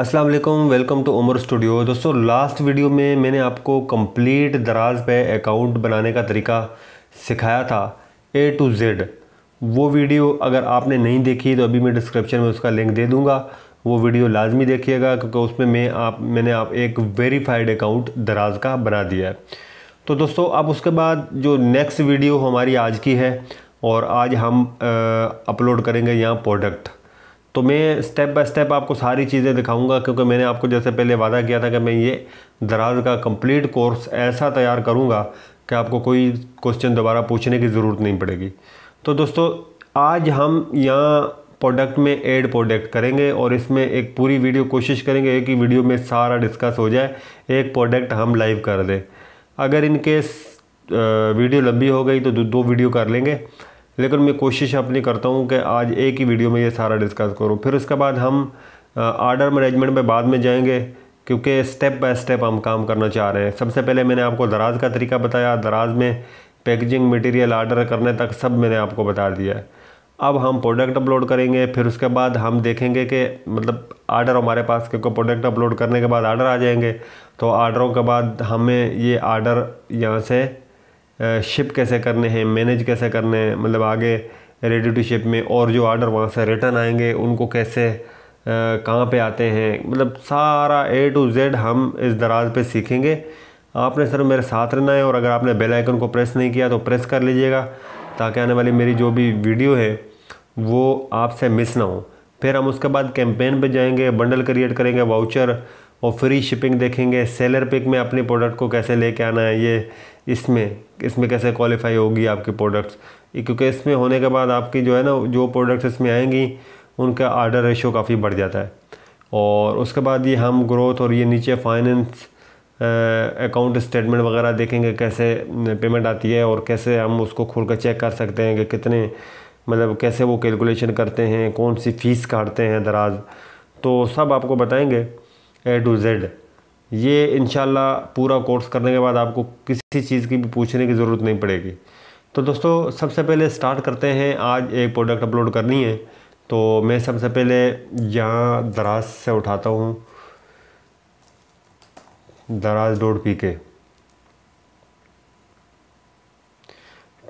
अस्सलाम वालेकुम welcome to Umar studio दोस्तों लास्ट वीडियो में मैंने आपको कंप्लीट दराज पे अकाउंट बनाने का तरीका सिखाया था ए टू जेड वो वीडियो अगर आपने नहीं देखी तो अभी मैं डिस्क्रिप्शन में उसका लिंक दे दूँगा वो वीडियो लाजमी देखिएगा क्योंकि उसमें मैं आप मैंने आप एक वेरीफाइड अकाउंट दराज का बना दिया है तो दोस्तों अब उसके बाद जो नेक्स्ट वीडियो हमारी आज की है और आज हम अपलोड करेंगे यहाँ प्रोडक्ट तो मैं स्टेप बाय स्टेप आपको सारी चीज़ें दिखाऊंगा क्योंकि मैंने आपको जैसे पहले वादा किया था कि मैं ये दराज का कंप्लीट कोर्स ऐसा तैयार करूँगा कि आपको कोई क्वेश्चन दोबारा पूछने की ज़रूरत नहीं पड़ेगी तो दोस्तों आज हम यहाँ प्रोडक्ट में एड प्रोडक्ट करेंगे और इसमें एक पूरी वीडियो कोशिश करेंगे एक ही वीडियो में सारा डिस्कस हो जाए एक प्रोडक्ट हम लाइव कर दें अगर इनकेस वीडियो लंबी हो गई तो दो, दो वीडियो कर लेंगे लेकिन मैं कोशिश अपनी करता हूँ कि आज एक ही वीडियो में ये सारा डिस्कस करूँ फिर उसके बाद हम आर्डर मैनेजमेंट में बाद में जाएंगे क्योंकि स्टेप बाय स्टेप हम काम करना चाह रहे हैं सबसे पहले मैंने आपको दराज का तरीका बताया दराज में पैकेजिंग मटेरियल आर्डर करने तक सब मैंने आपको बता दिया है अब हम प्रोडक्ट अपलोड करेंगे फिर उसके बाद हम देखेंगे कि मतलब आर्डर हमारे पास क्योंकि प्रोडक्ट अपलोड करने के बाद आर्डर आ जाएंगे तो आर्डरों के बाद हमें ये आर्डर यहाँ से शिप कैसे करने हैं मैनेज कैसे करने हैं मतलब आगे रेडी टू शिप में और जो आर्डर वहाँ से रिटर्न आएंगे उनको कैसे कहाँ पे आते हैं मतलब सारा ए टू जेड हम इस दराज पे सीखेंगे आपने सर मेरे साथ रहना है और अगर आपने बेल आइकन को प्रेस नहीं किया तो प्रेस कर लीजिएगा ताकि आने वाली मेरी जो भी वीडियो है वो आपसे मिस ना हो फिर हम उसके बाद कैंपेन पे जाएंगे बंडल क्रिएट करेंगे वाउचर और फ्री शिपिंग देखेंगे सेलर पिक में अपने प्रोडक्ट को कैसे लेके आना है ये इसमें इसमें कैसे क्वालिफाई होगी आपकी प्रोडक्ट्स क्योंकि इसमें होने के बाद आपकी जो है ना जो प्रोडक्ट्स इसमें आएंगी उनका आर्डर रेशो काफ़ी बढ़ जाता है और उसके बाद ये हम ग्रोथ और ये नीचे फाइनेंस अकाउंट स्टेटमेंट वगैरह देखेंगे कैसे पेमेंट आती है और कैसे हम उसको खोल कर चेक कर सकते हैं कि कितने मतलब कैसे वो कैलकुलेशन करते हैं कौन सी फ़ीस काटते हैं दराज तो सब आपको बताएंगे ए टू जेड ये इन पूरा कोर्स करने के बाद आपको किसी चीज़ की भी पूछने की ज़रूरत नहीं पड़ेगी तो दोस्तों सबसे पहले स्टार्ट करते हैं आज एक प्रोडक्ट अपलोड करनी है तो मैं सबसे पहले यहाँ दराज से उठाता हूँ दराज डोड पी के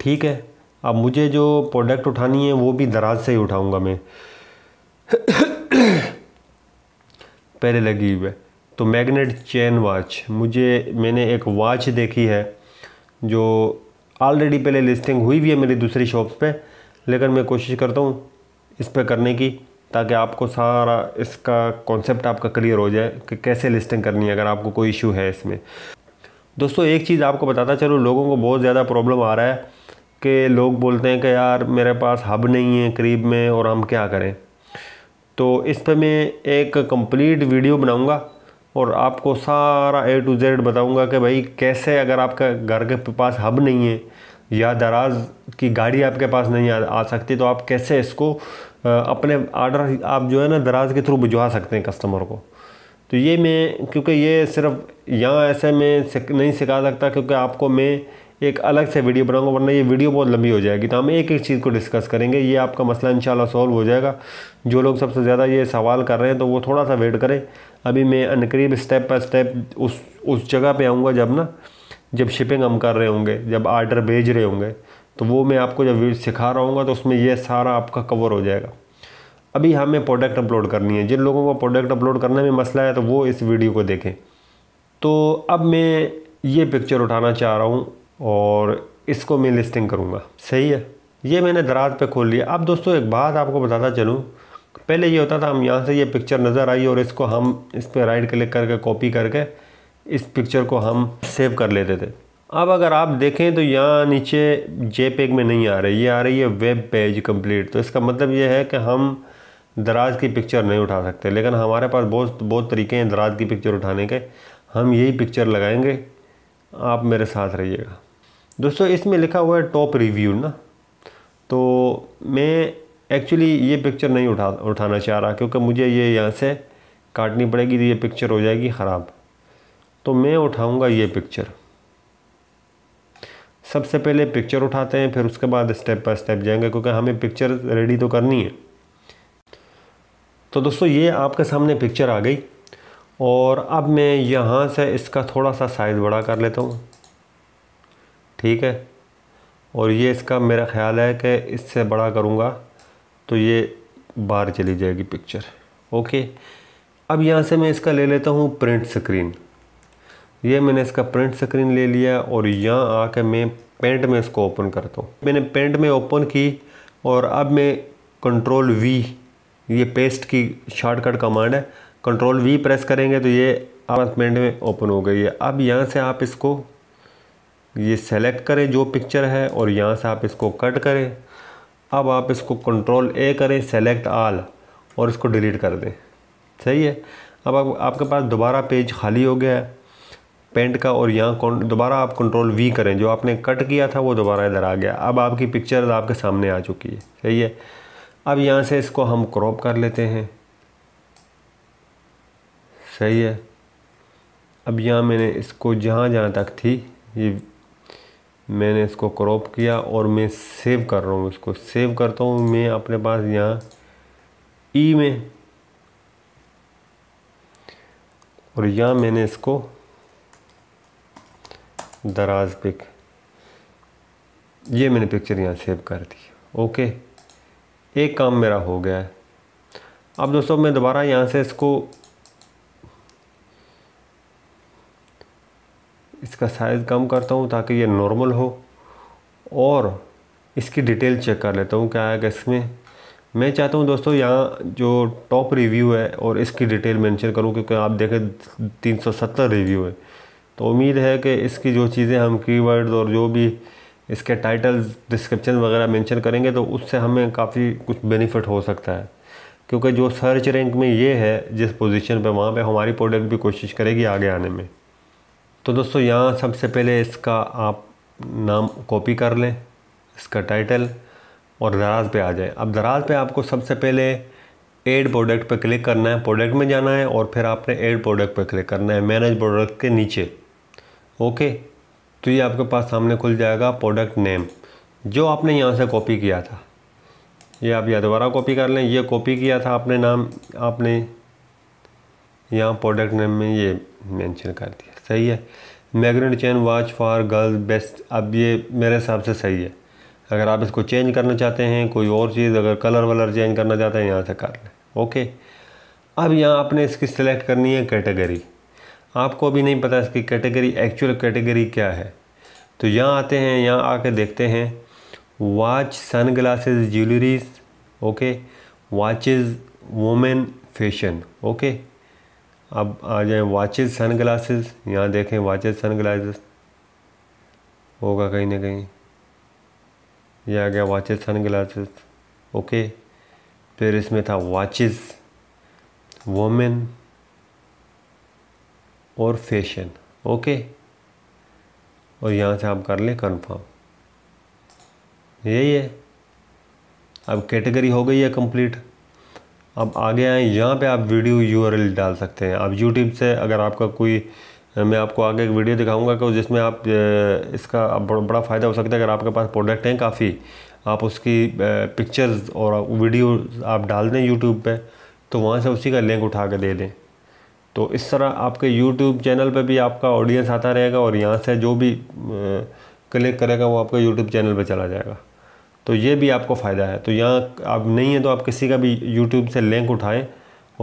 ठीक है अब मुझे जो प्रोडक्ट उठानी है वो भी दराज से ही उठाऊँगा मैं पहले लगी हुई है तो मैग्नेट चेन वॉच मुझे मैंने एक वॉच देखी है जो ऑलरेडी पहले लिस्टिंग हुई भी है मेरी दूसरी शॉप्स पे लेकिन मैं कोशिश करता हूँ इस पर करने की ताकि आपको सारा इसका कॉन्सेप्ट आपका क्लियर हो जाए कि कैसे लिस्टिंग करनी है अगर आपको कोई इशू है इसमें दोस्तों एक चीज़ आपको बताता चलो लोगों को बहुत ज़्यादा प्रॉब्लम आ रहा है कि लोग बोलते हैं कि यार मेरे पास हब नहीं है करीब में और हम क्या करें तो इस पर मैं एक कंप्लीट वीडियो बनाऊंगा और आपको सारा ए टू जेड बताऊंगा कि भाई कैसे अगर आपका घर के पास हब नहीं है या दराज की गाड़ी आपके पास नहीं आ, आ सकती तो आप कैसे इसको अपने आर्डर आप जो है ना दराज के थ्रू भिजवा सकते हैं कस्टमर को तो ये मैं क्योंकि ये सिर्फ यहाँ ऐसे मैं नहीं सिखा सकता क्योंकि आपको मैं एक अलग से वीडियो बनाऊंगा वरना ये वीडियो बहुत लंबी हो जाएगी तो हम एक एक चीज़ को डिस्कस करेंगे ये आपका मसला शाला सॉल्व हो जाएगा जो लोग सबसे ज़्यादा ये सवाल कर रहे हैं तो वो थोड़ा सा वेट करें अभी मैं अनकरीब स्टेप बाय स्टेप उस उस जगह पर आऊँगा जब ना जब शिपिंग हम कर रहे होंगे जब आर्डर भेज रहे होंगे तो वो मैं आपको जब सिखा रहा हूँ तो उसमें यह सारा आपका कवर हो जाएगा अभी हमें प्रोडक्ट अपलोड करनी है जिन लोगों को प्रोडक्ट अपलोड करने में मसला है तो वो इस वीडियो को देखें तो अब मैं ये पिक्चर उठाना चाह रहा हूँ और इसको मैं लिस्टिंग करूँगा सही है ये मैंने दराज पे खोल लिया अब दोस्तों एक बात आपको बताता चलूँ पहले ये होता था हम यहाँ से ये पिक्चर नज़र आई और इसको हम इस पर राइट क्लिक करके कॉपी करके इस पिक्चर को हम सेव कर लेते थे अब अगर आप देखें तो यहाँ नीचे जे में नहीं आ रही ये आ रही है वेब पेज कम्प्लीट तो इसका मतलब ये है कि हम दराज की पिक्चर नहीं उठा सकते लेकिन हमारे पास बहुत बहुत तरीके हैं दराज की पिक्चर उठाने के हम यही पिक्चर लगाएंगे आप मेरे साथ रहिएगा दोस्तों इसमें लिखा हुआ है टॉप रिव्यू ना तो मैं एक्चुअली ये पिक्चर नहीं उठा उठाना चाह रहा क्योंकि मुझे ये यहाँ से काटनी पड़ेगी तो ये पिक्चर हो जाएगी ख़राब तो मैं उठाऊँगा ये पिक्चर सबसे पहले पिक्चर उठाते हैं फिर उसके बाद स्टेप बाय स्टेप जाएंगे क्योंकि हमें पिक्चर रेडी तो करनी है तो दोस्तों ये आपके सामने पिक्चर आ गई और अब मैं यहाँ से इसका थोड़ा सा साइज़ बड़ा कर लेता हूँ ठीक है और ये इसका मेरा ख्याल है कि इससे बड़ा करूँगा तो ये बाहर चली जाएगी पिक्चर ओके अब यहाँ से मैं इसका ले लेता हूँ प्रिंट स्क्रीन ये मैंने इसका प्रिंट स्क्रीन ले लिया और यहाँ आके मैं पेंट में इसको ओपन करता हूँ मैंने पेंट में ओपन की और अब मैं कंट्रोल वी ये पेस्ट की शॉर्टकट कमांड है कंट्रोल वी प्रेस करेंगे तो ये आप पेंट में ओपन हो गई है अब यहाँ से आप इसको ये सेलेक्ट करें जो पिक्चर है और यहाँ से आप इसको कट करें अब आप इसको कंट्रोल ए करें सेलेक्ट आल और इसको डिलीट कर दें सही है अब आप, आपके पास दोबारा पेज खाली हो गया है पेंट का और यहाँ दोबारा आप कंट्रोल वी करें जो आपने कट किया था वो दोबारा इधर आ गया अब आपकी पिक्चर आपके सामने आ चुकी है सही है अब यहाँ से इसको हम क्रॉप कर लेते हैं सही है अब यहाँ मैंने इसको जहाँ जहाँ तक थी ये मैंने इसको क्रॉप किया और मैं सेव कर रहा हूँ इसको सेव करता हूँ मैं अपने पास यहाँ ई e में और यहाँ मैंने इसको दराज पिक ये मैंने पिक्चर यहाँ सेव कर दी ओके एक काम मेरा हो गया है अब दोस्तों मैं दोबारा यहाँ से इसको इसका साइज़ कम करता हूँ ताकि ये नॉर्मल हो और इसकी डिटेल चेक कर लेता हूँ क्या कि इसमें मैं चाहता हूँ दोस्तों यहाँ जो टॉप रिव्यू है और इसकी डिटेल मेंशन करूँ क्योंकि आप देखें 370 रिव्यू है तो उम्मीद है कि इसकी जो चीज़ें हम कीवर्ड्स और जो भी इसके टाइटल्स डिस्क्रिप्शन वगैरह मेंशन करेंगे तो उससे हमें काफ़ी कुछ बेनिफिट हो सकता है क्योंकि जो सर्च रैंक में ये है जिस पोजीशन पे वहाँ पे हमारी प्रोडक्ट भी कोशिश करेगी आगे आने में तो दोस्तों यहाँ सबसे पहले इसका आप नाम कॉपी कर लें इसका टाइटल और दराज पे आ जाए अब दराज पे आपको सबसे पहले एड प्रोडक्ट पे क्लिक करना है प्रोडक्ट में जाना है और फिर आपने एड प्रोडक्ट पे क्लिक करना है मैनेज प्रोडक्ट के नीचे ओके तो ये आपके पास सामने खुल जाएगा प्रोडक्ट नेम जो आपने यहाँ से कॉपी किया था ये आप या दोबारा कॉपी कर लें ये कॉपी किया था आपने नाम आपने यहाँ प्रोडक्ट नेम में ये मेंशन कर दिया सही है magnet chain watch for girls best अब ये मेरे हिसाब से सही है अगर आप इसको चेंज करना चाहते हैं कोई और चीज़ अगर कलर वलर चेंज करना चाहते हैं यहाँ से कर लें ओके अब यहाँ आपने इसकी सिलेक्ट करनी है कैटेगरी आपको भी नहीं पता इसकी कैटेगरी एक्चुअल कैटेगरी क्या है तो यहाँ आते हैं यहाँ आके देखते हैं watch sun glasses jewelleries okay watches women fashion okay अब आ जाए वाचेज सन ग्लासेस यहाँ देखें वाचेज सन ग्लासेस होगा कहीं ना कहीं यह आ गया वाचेज सन ग्लासेस ओके फिर इसमें था वाचेज वोमेन और फैशन ओके और यहाँ से आप कर लें कन्फर्म यही है अब कैटेगरी हो गई है कंप्लीट अब आगे आए यहाँ पे आप वीडियो यूआरएल डाल सकते हैं आप यूट्यूब से अगर आपका कोई मैं आपको आगे एक वीडियो दिखाऊंगा कि जिसमें आप इसका बड़ा फ़ायदा हो सकता है अगर आपके पास प्रोडक्ट हैं काफ़ी आप उसकी पिक्चर्स और वीडियो आप डाल दें यूट्यूब पे तो वहाँ से उसी का लिंक उठा कर दे दें तो इस तरह आपके यूट्यूब चैनल पे भी आपका ऑडियंस आता रहेगा और यहाँ से जो भी क्लिक करेगा वो आपके यूट्यूब चैनल पे चला जाएगा तो ये भी आपको फ़ायदा है तो यहाँ आप नहीं है तो आप किसी का भी यूट्यूब से लिंक उठाएं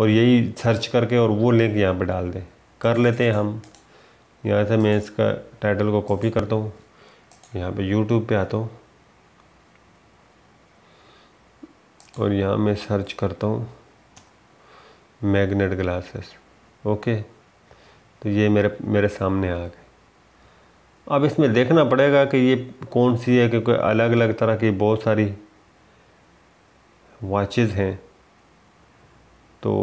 और यही सर्च करके और वो लिंक यहाँ पे डाल दें कर लेते हैं हम यहाँ से मैं इसका टाइटल को कॉपी करता हूँ यहाँ पे यूट्यूब पे आता हूँ और यहाँ मैं सर्च करता हूँ मैग्नेट ग्लासेस ओके तो ये मेरे मेरे सामने आ गए अब इसमें देखना पड़ेगा कि ये कौन सी है क्योंकि अलग अलग तरह की बहुत सारी वॉचेस हैं तो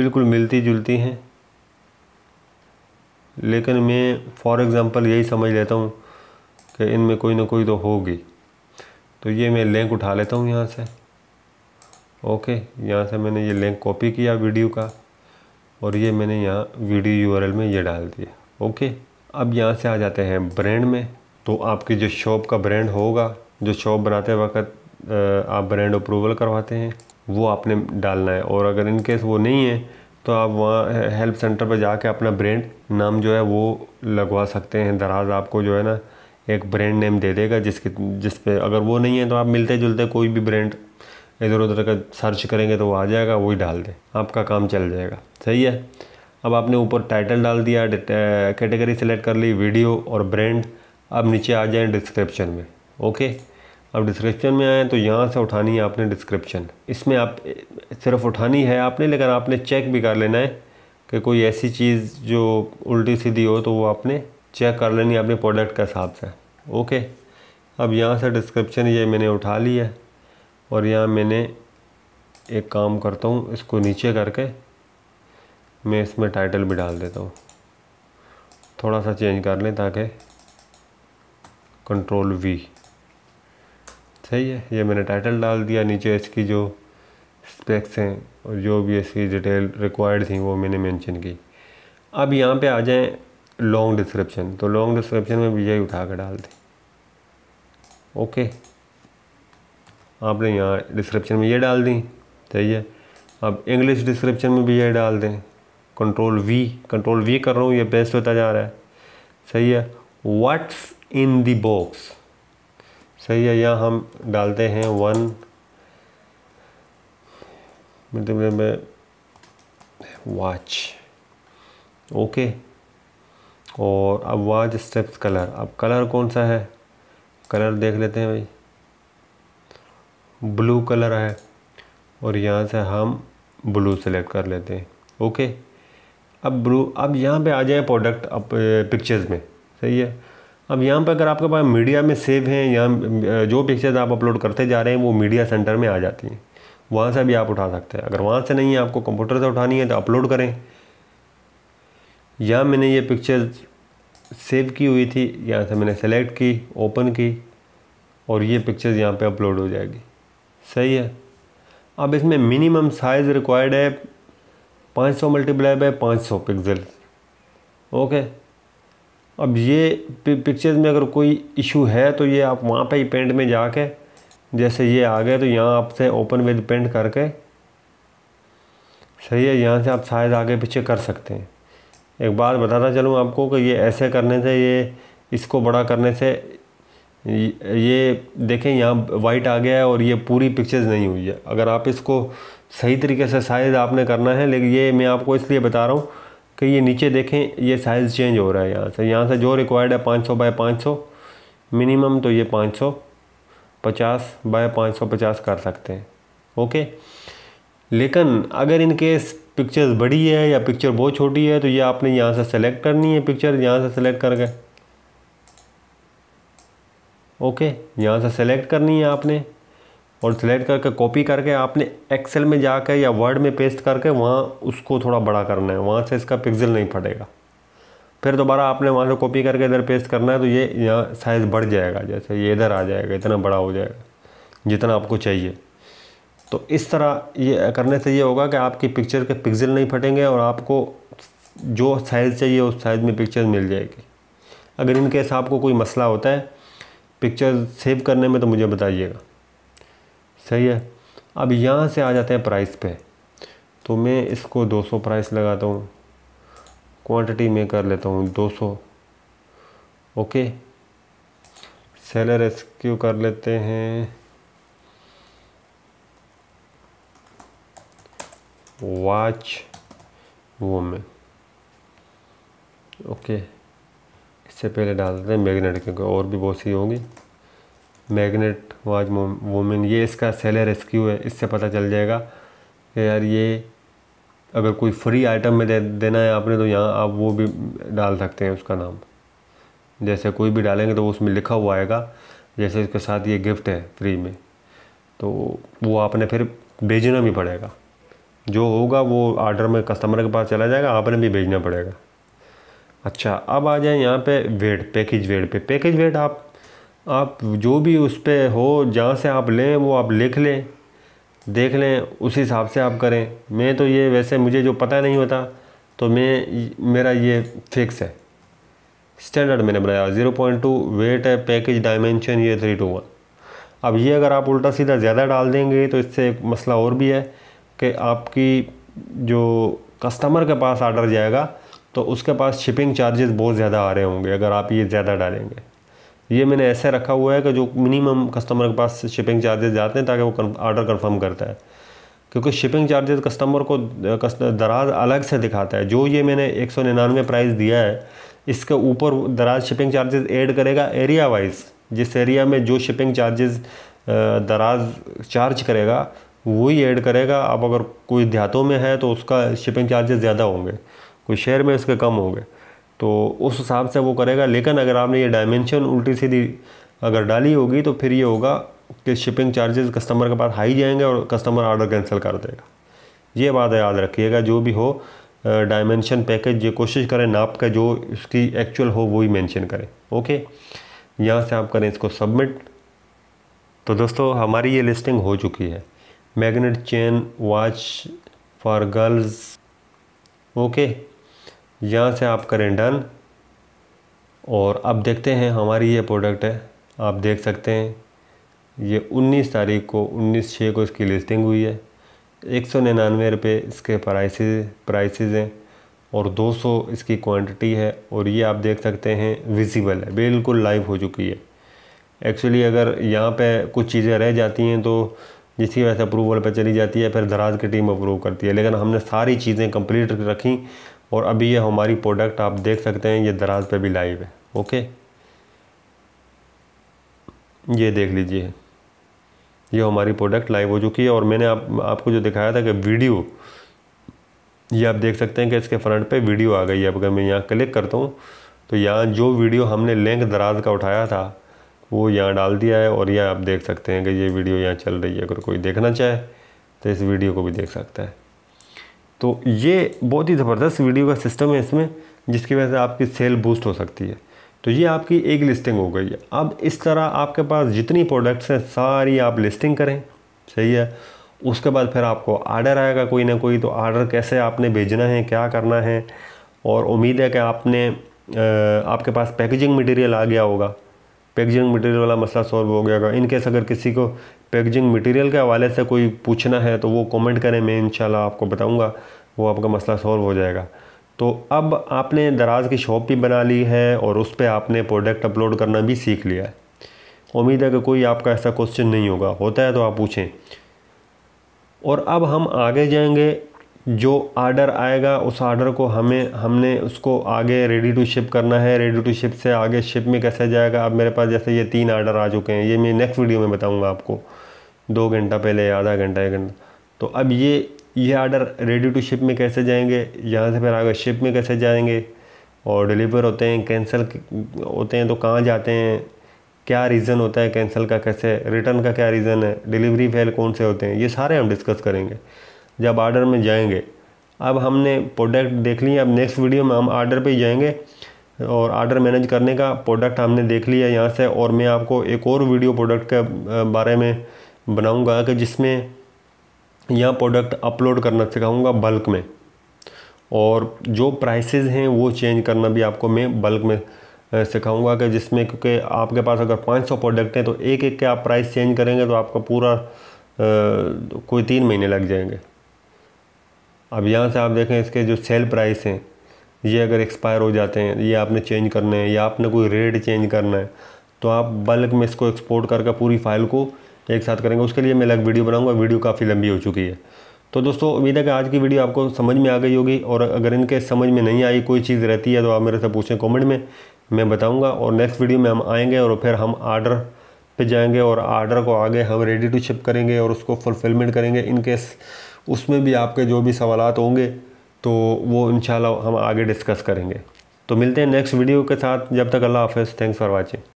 बिल्कुल मिलती जुलती हैं लेकिन मैं फॉर एग्ज़ाम्पल यही समझ लेता हूँ कि इनमें कोई ना कोई तो होगी तो ये मैं लिंक उठा लेता हूँ यहाँ से ओके यहाँ से मैंने ये लिंक कॉपी किया वीडियो का और ये मैंने यहाँ वीडियो यूआरएल में ये डाल दिया ओके अब यहाँ से आ जाते हैं ब्रांड में तो आपकी जो शॉप का ब्रांड होगा जो शॉप बनाते वक्त आप ब्रांड अप्रूवल करवाते हैं वो आपने डालना है और अगर इन केस वो नहीं है तो आप वहाँ हेल्प सेंटर पर जाके अपना ब्रांड नाम जो है वो लगवा सकते हैं दराज आपको जो है ना एक ब्रांड नेम दे देगा जिसके जिस पे अगर वो नहीं है तो आप मिलते जुलते कोई भी ब्रांड इधर उधर का सर्च करेंगे तो वो आ जाएगा वही डाल दें आपका काम चल जाएगा सही है अब आपने ऊपर टाइटल डाल दिया कैटेगरी सेलेक्ट कर ली वीडियो और ब्रांड अब नीचे आ जाएँ डिस्क्रिप्शन में ओके अब डिस्क्रिप्शन में आएँ तो यहाँ से उठानी है आपने डिस्क्रिप्शन इसमें आप सिर्फ उठानी है आपने लेकिन आपने चेक भी कर लेना है कि कोई ऐसी चीज़ जो उल्टी सीधी हो तो वो आपने चेक कर लेनी है अपने प्रोडक्ट के हिसाब से ओके अब यहाँ से डिस्क्रिप्शन ये मैंने उठा ली है और यहाँ मैंने एक काम करता हूँ इसको नीचे करके मैं इसमें टाइटल भी डाल देता हूँ थोड़ा सा चेंज कर लें ताकि कंट्रोल वी सही है ये मैंने टाइटल डाल दिया नीचे इसकी जो स्पेक्स हैं और जो भी इसकी डिटेल रिक्वायर्ड थी वो मैंने मेंशन की अब यहाँ पे आ जाएं लॉन्ग डिस्क्रिप्शन तो लॉन्ग डिस्क्रिप्शन में भी यही उठा कर डाल दें ओके आपने यहाँ डिस्क्रिप्शन में ये डाल दी सही है अब इंग्लिश डिस्क्रिप्शन में भी ये डाल दें कंट्रोल वी कंट्रोल वी कर रहा हूँ ये बेस्ट होता जा रहा है सही है व्हाट्स इन दी बॉक्स सही है यहाँ हम डालते हैं वन मतलब में वॉच ओके और अब वॉच स्टेप्स कलर अब कलर कौन सा है कलर देख लेते हैं भाई ब्लू कलर है और यहाँ से हम ब्लू सेलेक्ट कर लेते हैं ओके अब ब्लू अब यहाँ पे आ जाए प्रोडक्ट अब पिक्चर्स में सही है अब यहाँ पर अगर आपके पास मीडिया में सेव हैं या जो पिक्चर्स आप अपलोड करते जा रहे हैं वो मीडिया सेंटर में आ जाती हैं वहाँ से भी आप उठा सकते हैं अगर वहाँ से नहीं है आपको कंप्यूटर से उठानी है तो अपलोड करें या मैंने ये पिक्चर्स सेव की हुई थी यहाँ से मैंने सेलेक्ट की ओपन की और ये पिक्चर्स यहाँ पे अपलोड हो जाएगी सही है अब इसमें मिनिमम साइज़ रिक्वायर्ड है 500 सौ मल्टीप्लाई बाई पाँच सौ पिक्जल ओके अब ये पिक्चर्स में अगर कोई इशू है तो ये आप वहाँ पे ही पेंट में जाके जैसे ये आ गए तो यहाँ आपसे ओपन विद पेंट करके सही है यहाँ से आप साइज़ आगे पीछे कर सकते हैं एक बात बताता चलूँ आपको कि ये ऐसे करने से ये इसको बड़ा करने से ये देखें यहाँ वाइट आ गया है और ये पूरी पिक्चर्स नहीं हुई है अगर आप इसको सही तरीके से साइज़ आपने करना है लेकिन ये मैं आपको इसलिए बता रहा हूँ कि ये नीचे देखें ये साइज़ चेंज हो रहा है यहाँ से यहाँ से जो रिक्वायर्ड है 500 बाय सौ मिनिमम तो ये 550 बाय पचास कर सकते हैं ओके लेकिन अगर इनकेस पिक्चर्स बड़ी है या पिक्चर बहुत छोटी है तो ये आपने यहाँ से सेलेक्ट करनी है पिक्चर यहाँ से सेलेक्ट करके ओके यहाँ से सेलेक्ट करनी है आपने और सिलेक्ट करके कॉपी करके आपने एक्सेल में जाकर या वर्ड में पेस्ट करके वहाँ उसको थोड़ा बड़ा करना है वहाँ से इसका पिक्सल नहीं फटेगा फिर दोबारा आपने वहाँ से कॉपी करके इधर पेस्ट करना है तो ये यहाँ साइज़ बढ़ जाएगा जैसे ये इधर आ जाएगा इतना बड़ा हो जाएगा जितना आपको चाहिए तो इस तरह ये करने से ये होगा कि आपकी पिक्चर के पिक्सल नहीं फटेंगे और आपको जो साइज़ चाहिए उस साइज़ में पिक्चर मिल जाएगी अगर इनकेस आपको कोई मसला होता है पिक्चर सेव करने में तो मुझे बताइएगा सही है अब यहाँ से आ जाते हैं प्राइस पे तो मैं इसको 200 प्राइस लगाता हूँ क्वांटिटी में कर लेता हूँ 200 ओके सेलर रेस्क्यू कर लेते हैं वॉच वो में ओके इससे पहले डाल देते हैं मैगनेट क्योंकि और भी बहुत सी होगी मैगनेट वाज वोमेन ये इसका सेलर रेस्क्यू है इससे पता चल जाएगा कि यार ये अगर कोई फ्री आइटम में दे देना है आपने तो यहाँ आप वो भी डाल सकते हैं उसका नाम जैसे कोई भी डालेंगे तो उसमें लिखा हुआ आएगा जैसे इसके साथ ये गिफ्ट है फ्री में तो वो आपने फिर भेजना भी पड़ेगा जो होगा वो आर्डर में कस्टमर के पास चला जाएगा आपने भी भेजना पड़ेगा अच्छा अब आ जाए यहाँ पे वेट पैकेज वेट पे पैकेज वेट आप आप जो भी उस पर हो जहाँ से आप लें वो आप लिख लें देख लें उस हिसाब से आप करें मैं तो ये वैसे मुझे जो पता नहीं होता तो मैं मेरा ये फिक्स है स्टैंडर्ड मैंने बनाया ज़ीरो पॉइंट टू वेट है पैकेज डायमेंशन ये थ्री टू वन अब ये अगर आप उल्टा सीधा ज़्यादा डाल देंगे तो इससे एक मसला और भी है कि आपकी जो कस्टमर के पास आर्डर जाएगा तो उसके पास शिपिंग चार्जेस बहुत ज़्यादा आ रहे होंगे अगर आप ये ज़्यादा डालेंगे ये मैंने ऐसे रखा हुआ है कि जो मिनिमम कस्टमर के पास शिपिंग चार्जेस जाते हैं ताकि वो ऑर्डर कन्फर्म करता है क्योंकि शिपिंग चार्जेस कस्टमर को दराज अलग से दिखाता है जो ये मैंने एक सौ निन्यानवे प्राइस दिया है इसके ऊपर दराज शिपिंग चार्जेस ऐड करेगा एरिया वाइज जिस एरिया में जो शिपिंग चार्जेस दराज चार्ज करेगा वही ऐड करेगा आप अगर कोई देहातों में है तो उसका शिपिंग चार्जेस ज़्यादा होंगे कोई शेयर में इसके कम होंगे तो उस हिसाब से वो करेगा लेकिन अगर आपने ये डायमेंशन उल्टी सीधी अगर डाली होगी तो फिर ये होगा कि शिपिंग चार्जेस कस्टमर के पास हाई जाएंगे और कस्टमर ऑर्डर कैंसिल कर देगा ये बात याद रखिएगा जो भी हो डायमेंशन पैकेज ये कोशिश करें नाप का जो इसकी एक्चुअल हो वही मेंशन करें ओके यहाँ से आप करें इसको सबमिट तो दोस्तों हमारी ये लिस्टिंग हो चुकी है magnet chain watch for girls okay यहाँ से आप करें डन और अब देखते हैं हमारी ये प्रोडक्ट है आप देख सकते हैं ये 19 तारीख को 19 छः को इसकी लिस्टिंग हुई है एक सौ निन्यानवे रुपये इसके प्राइस प्राइसेज हैं और 200 इसकी क्वांटिटी है और ये आप देख सकते हैं विजिबल है बिल्कुल लाइव हो चुकी है एक्चुअली अगर यहाँ पे कुछ चीज़ें रह जाती हैं तो जिसकी वजह से अप्रूवल पर चली जाती है फिर दराज की टीम अप्रूव करती है लेकिन हमने सारी चीज़ें कंप्लीट रखी और अभी ये हमारी प्रोडक्ट आप देख सकते हैं ये दराज पे भी लाइव है ओके ये देख लीजिए ये हमारी प्रोडक्ट लाइव हो चुकी है और मैंने आप आपको जो दिखाया था कि वीडियो ये आप देख सकते हैं कि इसके फ्रंट पे वीडियो आ गई है अगर मैं यहाँ क्लिक करता हूँ तो यहाँ जो वीडियो हमने लेंक दराज का उठाया था वो यहाँ डाल दिया है और यह आप देख सकते हैं कि ये वीडियो यहाँ चल रही है अगर कोई देखना चाहे तो इस वीडियो को भी देख सकता है तो ये बहुत ही ज़बरदस्त वीडियो का सिस्टम है इसमें जिसकी वजह से आपकी सेल बूस्ट हो सकती है तो ये आपकी एक लिस्टिंग हो गई है अब इस तरह आपके पास जितनी प्रोडक्ट्स हैं सारी आप लिस्टिंग करें सही है उसके बाद फिर आपको आर्डर आएगा कोई ना कोई तो आर्डर कैसे आपने भेजना है क्या करना है और उम्मीद है कि आपने आपके पास पैकेजिंग मटेरियल आ गया होगा पैकेजिंग मटेरियल वाला मसला सॉल्व हो गया इन केस अगर किसी को पैकेजिंग मटेरियल के हवाले से कोई पूछना है तो वो कमेंट करें मैं इंशाल्लाह आपको बताऊंगा वो आपका मसला सॉल्व हो जाएगा तो अब आपने दराज की शॉप भी बना ली है और उस पर आपने प्रोडक्ट अपलोड करना भी सीख लिया है उम्मीद है कि कोई आपका ऐसा क्वेश्चन नहीं होगा होता है तो आप पूछें और अब हम आगे जाएंगे जो आर्डर आएगा उस आर्डर को हमें हमने उसको आगे रेडी टू शिप करना है रेडी टू शिप से आगे शिप में कैसे जाएगा अब मेरे पास जैसे ये तीन आर्डर आ चुके हैं ये मैं नेक्स्ट वीडियो में बताऊंगा आपको दो घंटा पहले आधा घंटा एक घंटा तो अब ये ये आर्डर रेडी टू शिप में कैसे जाएंगे यहाँ से फिर आगे शिप में कैसे जाएंगे और डिलीवर होते हैं कैंसिल होते हैं तो कहाँ जाते हैं क्या रीज़न होता है कैंसिल का कैसे रिटर्न का क्या रीज़न है डिलीवरी फेल कौन से होते हैं ये सारे हम डिस्कस करेंगे जब आर्डर में जाएंगे अब हमने प्रोडक्ट देख लिया अब नेक्स्ट वीडियो में हम आर्डर पे जाएंगे और आर्डर मैनेज करने का प्रोडक्ट हमने देख लिया यहाँ से और मैं आपको एक और वीडियो प्रोडक्ट के बारे में बनाऊँगा कि जिसमें यह प्रोडक्ट अपलोड करना सिखाऊँगा बल्क में और जो प्राइसेस हैं वो चेंज करना भी आपको मैं बल्क में सिखाऊंगा कि जिसमें क्योंकि आपके पास अगर 500 प्रोडक्ट हैं तो एक एक के आप प्राइस चेंज करेंगे तो आपका पूरा कोई तीन महीने लग जाएंगे अब यहाँ से आप देखें इसके जो सेल प्राइस हैं ये अगर एक्सपायर हो जाते हैं ये आपने चेंज करना है या आपने कोई रेट चेंज करना है तो आप बल्क में इसको एक्सपोर्ट करके पूरी फाइल को एक साथ करेंगे उसके लिए मैं अलग वीडियो बनाऊंगा वीडियो काफ़ी लंबी हो चुकी है तो दोस्तों उम्मीद है कि आज की वीडियो आपको समझ में आ गई होगी और अगर इनके समझ में नहीं आई कोई चीज़ रहती है तो आप मेरे से पूछें कॉमेंट में मैं बताऊँगा और नेक्स्ट वीडियो में हम आएँगे और फिर हम आर्डर पर जाएँगे और आर्डर को आगे हम रेडी टू शिप करेंगे और उसको फुलफिलमेंट करेंगे इनकेस उसमें भी आपके जो भी सवाल होंगे तो वो इन हम आगे डिस्कस करेंगे तो मिलते हैं नेक्स्ट वीडियो के साथ जब तक अल्लाह हाफ़ थैंक्स फॉर वॉचिंग